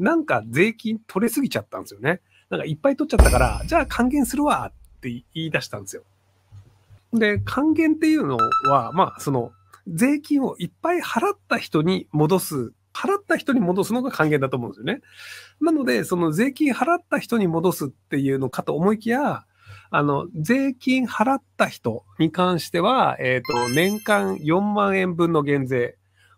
なんか税金取れすぎちゃったんですよね。なんかいっぱい取っちゃったから、じゃあ還元するわって言い出したんですよ。で、還元っていうのは、まあ、その、税金をいっぱい払った人に戻す、払った人に戻すのが還元だと思うんですよね。なので、その税金払った人に戻すっていうのかと思いきや、あの、税金払った人に関しては、えっ、ー、と、年間4万円分の減税。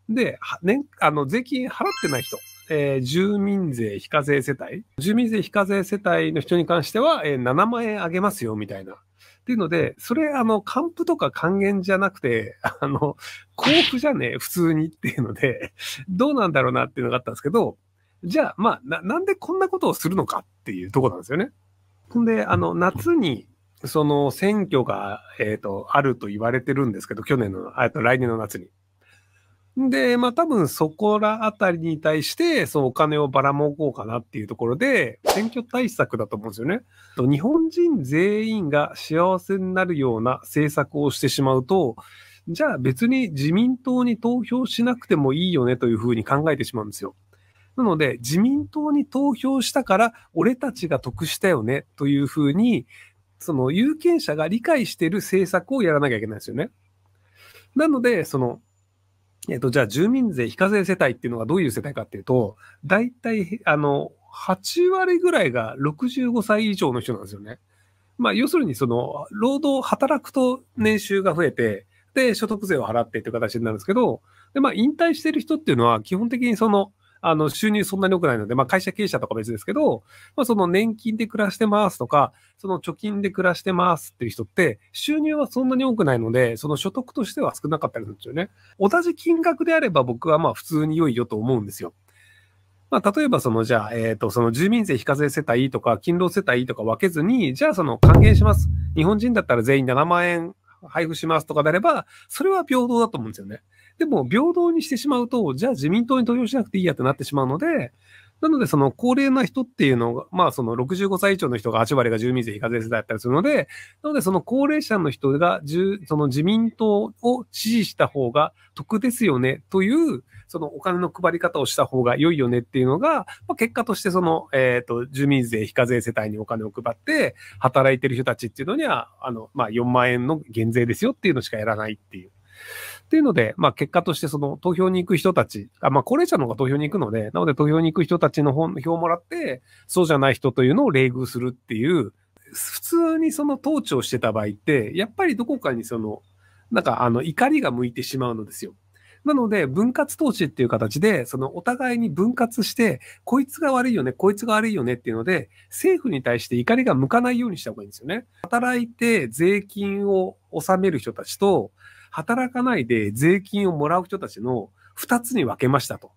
で、年、あの、税金払ってない人えー、住民税非課税世帯、住民税非課税世帯の人に関しては、えー、7万円あげますよ、みたいな。っていうので、それ、あの、還付とか還元じゃなくて、あの、交付じゃねえ、普通にっていうので、どうなんだろうなっていうのがあったんですけど、じゃあ、まあ、な、なんでこんなことをするのかっていうとこなんですよね。ほんで、あの、夏に、その選挙が、えっ、ー、と、あると言われてるんですけど、去年の、えっと、来年の夏に。で、まあ多分そこらあたりに対して、そのお金をばらもこうかなっていうところで、選挙対策だと思うんですよね。日本人全員が幸せになるような政策をしてしまうと、じゃあ別に自民党に投票しなくてもいいよねというふうに考えてしまうんですよ。なので、自民党に投票したから、俺たちが得したよねというふうに、その有権者が理解している政策をやらなきゃいけないんですよね。なので、その、えっと、じゃあ住民税非課税世帯っていうのがどういう世帯かっていうと、大体、あの、8割ぐらいが65歳以上の人なんですよね。まあ、要するに、その、労働、働くと年収が増えて、で、所得税を払ってっていう形になるんですけど、で、まあ、引退してる人っていうのは、基本的にその、あの、収入そんなに多くないので、まあ、会社経営者とか別ですけど、まあ、その年金で暮らしてますとか、その貯金で暮らしてますっていう人って、収入はそんなに多くないので、その所得としては少なかったりするんですよね。同じ金額であれば僕はまあ普通に良いよと思うんですよ。まあ、例えばその、じゃあ、えっ、と、その住民税非課税世帯とか、勤労世帯とか分けずに、じゃあその還元します。日本人だったら全員7万円配布しますとかであれば、それは平等だと思うんですよね。でも平等にしてしまうと、じゃあ自民党に投票しなくていいやってなってしまうので、なので、その高齢な人っていうのが、まあ、その65歳以上の人が8割が住民税非課税世代だったりするので、なので、その高齢者の人が、その自民党を支持した方が得ですよねという、そのお金の配り方をした方が良いよねっていうのが、まあ、結果としてその、えっ、と、住民税非課税世帯にお金を配って、働いてる人たちっていうのには、あの、まあ、4万円の減税ですよっていうのしかやらないっていう。っていうので、まあ、結果としてその投票に行く人たち、あまあ、高齢者の方が投票に行くので、なので投票に行く人たちの本票をもらって、そうじゃない人というのを冷遇するっていう、普通にその統治をしてた場合って、やっぱりどこかにその、なんかあの怒りが向いてしまうのですよ。なので、分割統治っていう形で、そのお互いに分割して、こいつが悪いよね、こいつが悪いよねっていうので、政府に対して怒りが向かないようにした方がいいんですよね。働いて税金を納める人たちと、働かないで税金をもらう人たちの2つに分けましたと。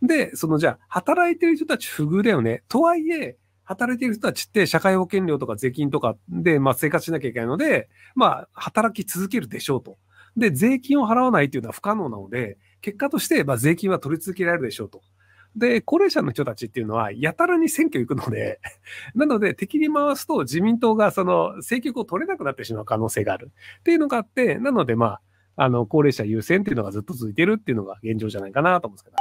で、そのじゃあ、働いてる人たち不遇だよね。とはいえ、働いてる人たちって社会保険料とか税金とかで、まあ、生活しなきゃいけないので、まあ、働き続けるでしょうと。で、税金を払わないというのは不可能なので、結果として、まあ、税金は取り続けられるでしょうと。で、高齢者の人たちっていうのは、やたらに選挙行くので、なので敵に回すと自民党がその政局を取れなくなってしまう可能性があるっていうのがあって、なのでまあ、あの、高齢者優先っていうのがずっと続いてるっていうのが現状じゃないかなと思うんですけど。